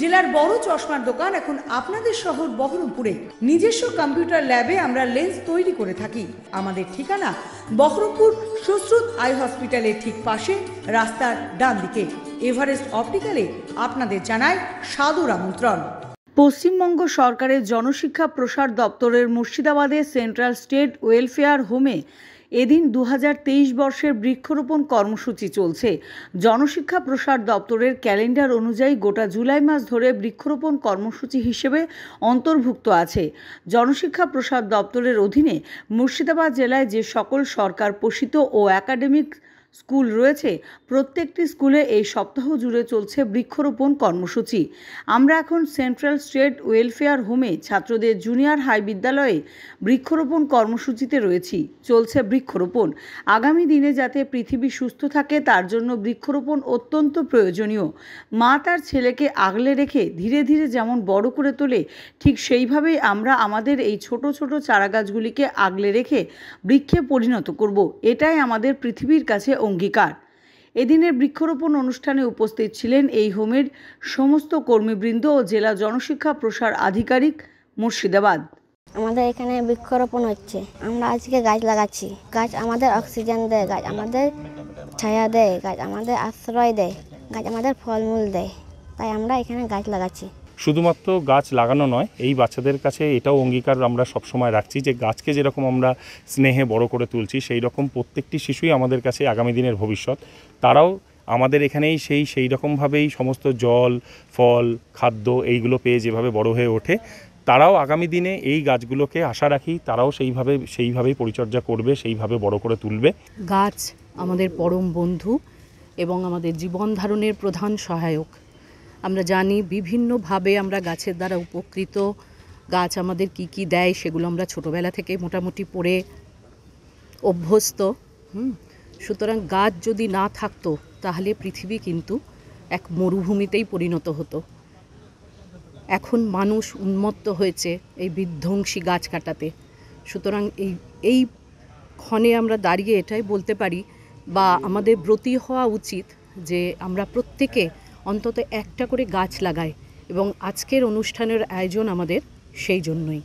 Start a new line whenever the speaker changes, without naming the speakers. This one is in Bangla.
জেলার বড় চশমার দোকান এখন আপনাদের শহর বহরমপুরে নিজস্ব কম্পিউটার ল্যাবে আমরা লেন্স তৈরি করে থাকি আমাদের ঠিকানা বহরমপুর সুশ্রুত আই হসপিটালের ঠিক পাশে রাস্তার ডান দিকে এভারেস্ট অপটিক্যালে আপনাদের জানায় সাদর আমন্ত্রণ পশ্চিমবঙ্গ সরকারের জনশিক্ষা প্রসার দপ্তরের মুর্শিদাবাদে সেন্ট্রাল স্টেট ওয়েলফেয়ার হোমে এদিন দু বর্ষের বৃক্ষরোপণ কর্মসূচি চলছে জনশিক্ষা প্রসার দপ্তরের ক্যালেন্ডার অনুযায়ী গোটা জুলাই মাস ধরে বৃক্ষরোপণ কর্মসূচি হিসেবে অন্তর্ভুক্ত আছে জনশিক্ষা প্রসার দপ্তরের অধীনে মুর্শিদাবাদ জেলায় যে সকল সরকার পোষিত ও একাডেমিক স্কুল রয়েছে প্রত্যেকটি স্কুলে এই সপ্তাহ জুড়ে চলছে বৃক্ষরোপণ কর্মসূচি আমরা এখন সেন্ট্রাল স্টেট ওয়েলফেয়ার হোমে ছাত্রদের জুনিয়র হাই বিদ্যালয়ে বৃক্ষরোপণ কর্মসূচিতে রয়েছি চলছে বৃক্ষরোপণ আগামী দিনে যাতে পৃথিবী সুস্থ থাকে তার জন্য বৃক্ষরোপণ অত্যন্ত প্রয়োজনীয় মা তার ছেলেকে আগলে রেখে ধীরে ধীরে যেমন বড় করে তোলে ঠিক সেইভাবেই আমরা আমাদের এই ছোট ছোট চারাগাছগুলিকে আগলে রেখে বৃক্ষে পরিণত করব এটাই আমাদের পৃথিবীর কাছে অঙ্গীকার এদিনের বৃক্ষরোপণ অনুষ্ঠানে উপস্থিত ছিলেন এই হোমের সমস্ত কর্মীবৃন্দ ও জেলা জনশিক্ষা প্রসার আধিকারিক মুর্শিদাবাদ আমাদের এখানে বৃক্ষরোপণ হচ্ছে আমরা আজকে গাছ লাগাচ্ছি গাছ আমাদের অক্সিজেন দেয় গাছ আমাদের ছায়া দেয় গাছ আমাদের আশ্রয় দেয় গাছ আমাদের ফলমূল দেয় তাই আমরা এখানে গাছ
লাগাচ্ছি
শুধুমাত্র গাছ লাগানো নয় এই বাচ্চাদের কাছে এটাও অঙ্গীকার আমরা সবসময় রাখছি যে গাছকে যেরকম আমরা স্নেহে বড় করে তুলছি সেই রকম প্রত্যেকটি শিশুই আমাদের কাছে আগামী দিনের ভবিষ্যৎ তারাও আমাদের এখানেই সেই সেই রকমভাবেই সমস্ত জল ফল খাদ্য এইগুলো পেয়ে যেভাবে বড় হয়ে ওঠে তারাও আগামী দিনে এই গাছগুলোকে আশা রাখি তারাও সেইভাবে সেইভাবেই পরিচর্যা করবে সেইভাবে বড় করে তুলবে
গাছ আমাদের পরম বন্ধু এবং আমাদের জীবন ধারণের প্রধান সহায়ক আমরা জানি বিভিন্নভাবে আমরা গাছের দ্বারা উপকৃত গাছ আমাদের কি কি দেয় সেগুলো আমরা ছোটোবেলা থেকে মোটামুটি পড়ে অভ্যস্ত হুম সুতরাং গাছ যদি না থাকতো তাহলে পৃথিবী কিন্তু এক মরুভূমিতেই পরিণত হতো এখন মানুষ উন্মত্ত হয়েছে এই বিধ্বংসী গাছ কাটাতে সুতরাং এই এই ক্ষণে আমরা দাঁড়িয়ে এটাই বলতে পারি বা আমাদের ব্রতী হওয়া উচিত যে আমরা প্রত্যেকে অন্তত একটা করে গাছ লাগায় এবং আজকের অনুষ্ঠানের আয়োজন আমাদের সেই জন্যই